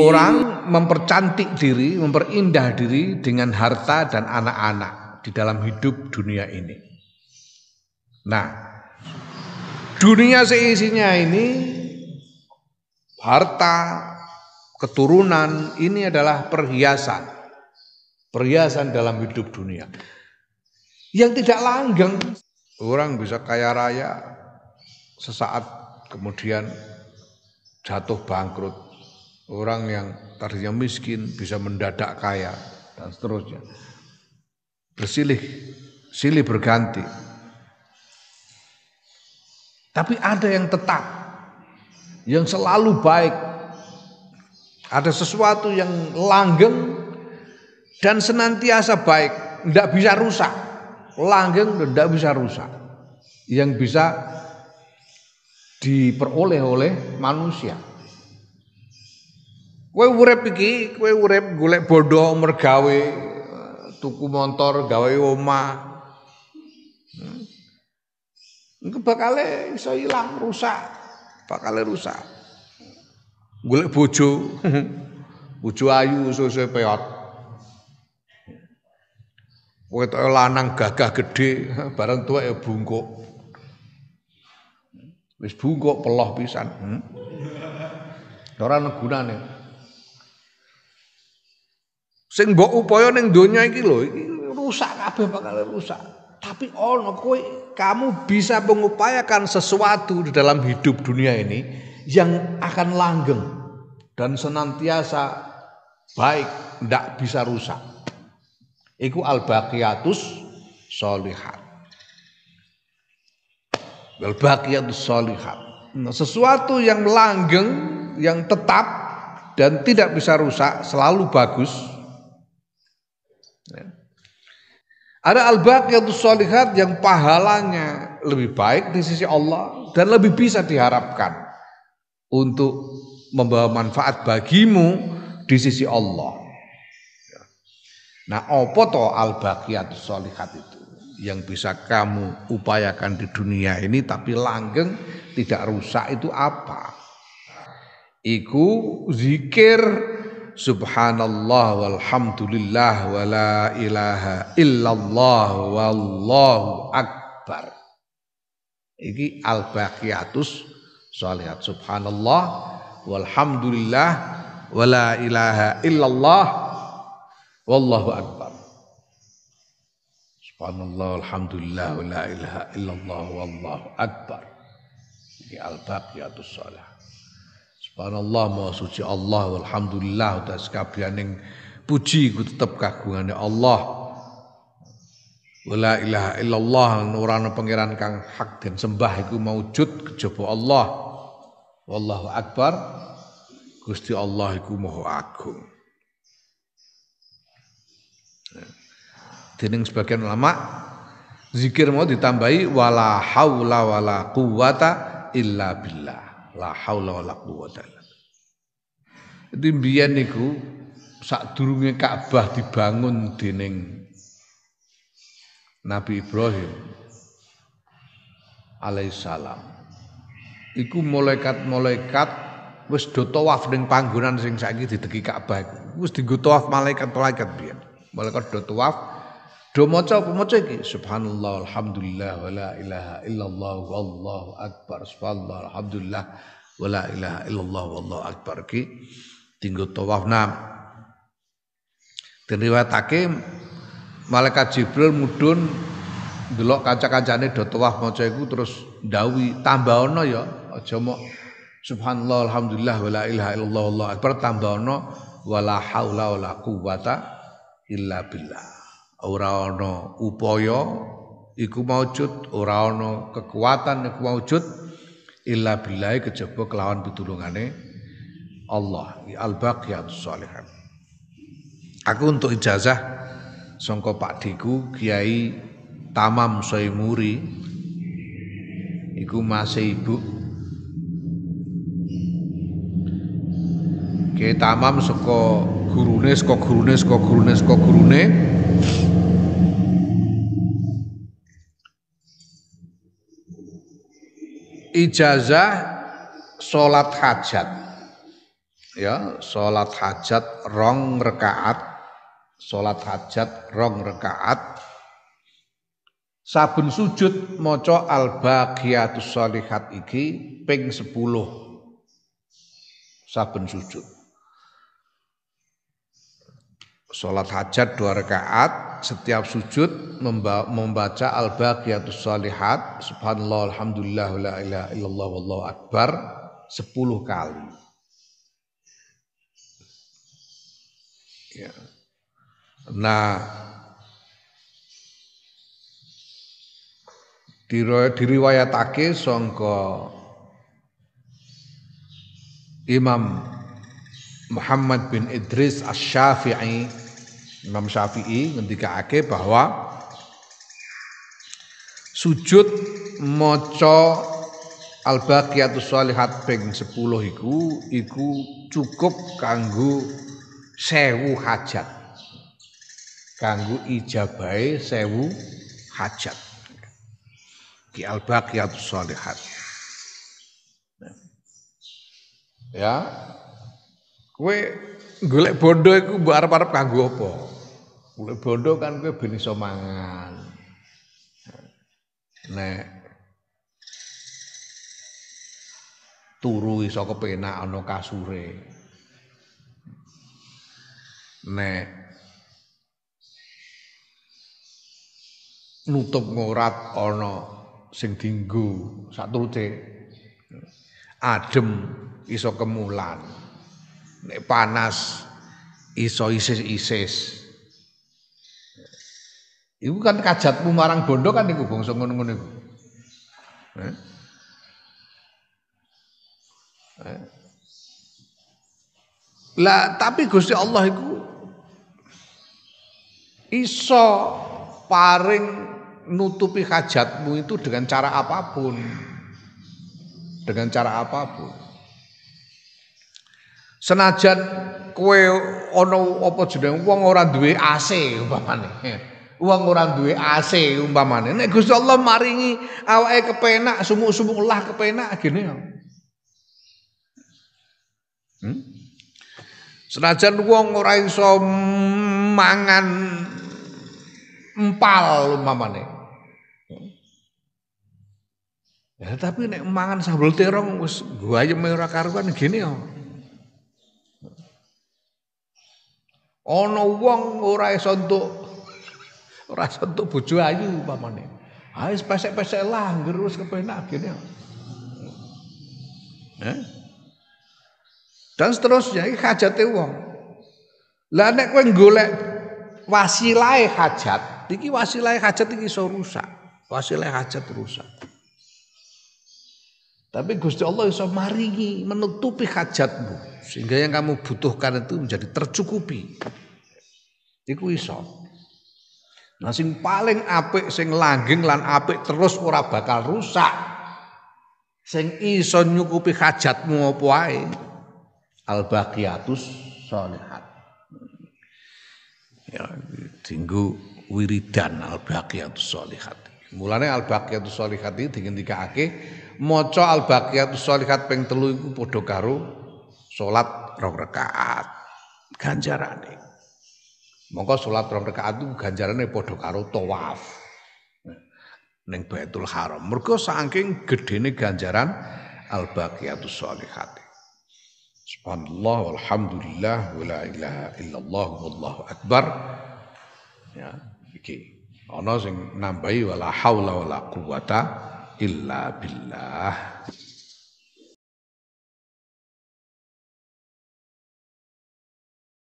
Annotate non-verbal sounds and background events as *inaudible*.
Orang mempercantik diri, memperindah diri dengan harta dan anak-anak di dalam hidup dunia ini. Nah, dunia seisinya ini harta, keturunan ini adalah perhiasan. Perhiasan dalam hidup dunia. Yang tidak langgeng, orang bisa kaya raya, sesaat kemudian jatuh bangkrut. Orang yang tadinya miskin bisa mendadak kaya dan seterusnya. Bersilih, silih berganti. Tapi ada yang tetap, yang selalu baik. Ada sesuatu yang langgeng dan senantiasa baik, tidak bisa rusak. Langgeng tidak bisa rusak. Yang bisa diperoleh oleh manusia. Kowe urep iki, kowe urep golek bodoh mergawe eh, tuku motor, gawe oma, hmm. Engko bakale bisa hilang rusak, bakale rusak. Golek bojo, *laughs* bojo ayu susu peot. Kowe lanang gagah gede, *laughs* bareng tua ya bungkuk. Wis bungkuk peloh pisan. Hmm? Ora gunane. Sing mbok upaya ning donya iki lho, iki rusak kabeh bakal rusak. Tapi ono kowe kamu bisa mengupayakan sesuatu di dalam hidup dunia ini yang akan langgeng dan senantiasa baik, tidak bisa rusak. Iku al-baqiyatus solihat wal baqiyatus sholihat. Nah, sesuatu yang langgeng, yang tetap dan tidak bisa rusak, selalu bagus. Ya. Ada al-baqiyatus sholihat yang pahalanya lebih baik di sisi Allah dan lebih bisa diharapkan untuk membawa manfaat bagimu di sisi Allah. Ya. Nah, opo to al-baqiyatus sholihat itu? yang bisa kamu upayakan di dunia ini tapi langgeng tidak rusak itu apa? Iku zikir subhanallah walhamdulillah wala ilaha illallah wallahu akbar. Iki al-baqiyatus shalihat subhanallah walhamdulillah wala ilaha illallah wallahu akbar. Subhanallah, alhamdulillah, la ilaha illallah, wallahu akbar. Ini al-baqiyatus ya sholah. Subhanallah, maha suci Allah, alhamdulillah, udah yang puji ku tetap kagungannya Allah. La ilaha illallah, ora pangeran kang hak dan sembah iku maujud kejaba Allah. Wallahu akbar. Gusti Allah iku maha agung. Dening sebagian ulama zikir mau ditambahi wala haula wala quwata illa billah. La haula wala quwata Jadi mbiyen niku sadurunge Ka'bah dibangun dening Nabi Ibrahim alaihissalam. Iku malaikat-malaikat wis do tawaf ning panggonan sing saiki dideki Ka'bah Wis dienggo tawaf malaikat-malaikat biyen. Malaikat do tawaf Do maca apa maca iki? Subhanallah, alhamdulillah, wala ilaha illallah, wallahu akbar. Subhanallah, alhamdulillah, wala ilaha illallah, wallahu akbar iki tinggo tawaf nam. Diriwayatake malaikat Jibril mudun delok kaca kacane do tawaf maca iku terus ndawi tambah ana ya aja mok subhanallah alhamdulillah wala ilaha illallah wallahu akbar tambah ana wala haula wala quwata illa billah ora ana upaya iku maujud ora ana kekuatan iku maujud illa billahi kejaba kelawan pitulungane Allah ya al baqiyatus sholihan aku untuk ijazah sangka Pak Diku Kiai Tamam Soimuri iku masih ibu Kiai Tamam saka gurune saka gurune saka gurune saka gurune, saka gurune ijazah salat hajat. Ya, salat hajat rong rekaat, salat hajat rong rekaat. sabun sujud moco al-baqiyatus shalihat iki ping 10. sabun sujud sholat hajat dua rakaat setiap sujud membaca al-baqiyatus salihat subhanallah alhamdulillah la ilaha illallah wallahu akbar 10 kali ya. nah diriwayatake songko Imam Muhammad bin Idris Asy-Syafi'i Imam Syafi'i ngendikake bahwa sujud maca Al-Baqiyatus Shalihat ping 10 iku iku cukup kanggo sewu hajat. Kanggo ijabai sewu hajat. Ki Al-Baqiyatus Shalihat. Ya, Kowe golek bondo iku mbok arep-arep kanggo apa? Golek bondo kan kowe ben iso mangan. Nek turu iso kepenak ana kasure. Nek nutup ngorat ana sing dinggo saturute adem iso kemulan nek panas iso isis-isis. Ibu kan kajatmu marang bondo kan iku bangsa ngono-ngono iku. Eh? Eh? Lah tapi Gusti Allah iku iso paring nutupi hajatmu itu dengan cara apapun. Dengan cara apapun. Senajan kowe ana apa jeneng wong ora duwe AC umpamane. *laughs* Wong ora duwe AC umpamane. Nek Gusti Allah maringi awake kepenak, sumuk-sumuk lah kepenak gene. Ya. Hmm? Senajan wong ora iso mangan empal umpamane. Ya, tapi nek mangan sambel terong wis gua ayem ora karuan gene Ana wong ora iso entuk ora iso entuk bojo ayu umpamane. Ah wis pesek-pesek lah terus kepenak gene. Eh? Dan seterusnya iki hajate wong. Lah nek kowe golek wasilahe hajat, iki wasilahe hajat iki iso rusak. Wasilahe hajat rusak. Tapi Gusti Allah bisa maringi menutupi hajatmu sehingga yang kamu butuhkan itu menjadi tercukupi. Iku iso. Nah sing paling apik sing langgeng lan apik terus ora bakal rusak. Sing iso nyukupi hajatmu apa wae. Al baqiyatus shalihat. Ya tinggu wiridan al baqiyatus shalihat. Mulane al baqiyatus shalihat iki digendikake maca al-baqiyatus sholihat ping 3 iku padha karo salat rong rakaat ganjarane. Mongko salat rong rakaat iku ganjarane padha karo tawaf ning Baitul Haram. Mergo saking gedene ganjaran al-baqiyatus sholihat. Subhanallah walhamdulillah wala ilaha illallah wallahu akbar. Ya, iki. Ana sing nambahi wala haula wala quwata illa billah